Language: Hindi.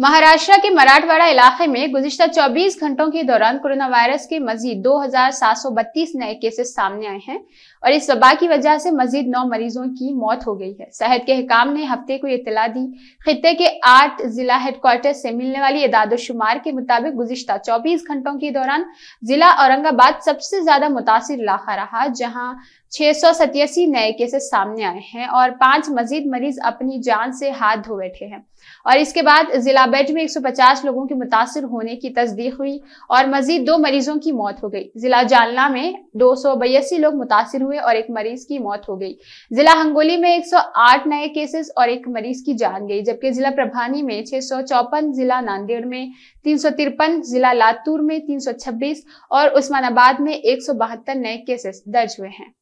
महाराष्ट्र के मराठवाड़ा इलाके में गुजशत 24 घंटों के दौरान कोरोना वायरस के मजीद 2,732 नए केसेस सामने आए हैं और इस वबा की वजह से मजीद नौ मरीजों की मौत हो गई है सेहत के हकाम ने हफ्ते को इतला दी खत्े के आठ जिला हेडक्वार्टर से मिलने वाली इदादोशुमार के मुताबिक गुजशत चौबीस घंटों के दौरान जिला औरंगाबाद सबसे ज्यादा मुतासर इलाका रहा जहाँ छह नए केसेस सामने आए हैं और पांच मजीद मरीज अपनी जान से हाथ धो बैठे हैं और इसके बाद जिला एलिजाबेथ में 150 लोगों के मुतासर होने की तस्दीक हुई और मजीद दो मरीजों की मौत हो गई जिला जालना में दो लोग मुतासर हुए और एक मरीज की मौत हो गई जिला हंगोली में 108 नए केसेस और एक मरीज की जान गई जबकि जिला प्रभानी में छह जिला नांदेड़ में तीन जिला लातूर में तीन और उस्मानाबाद में एक नए केसेस दर्ज हुए हैं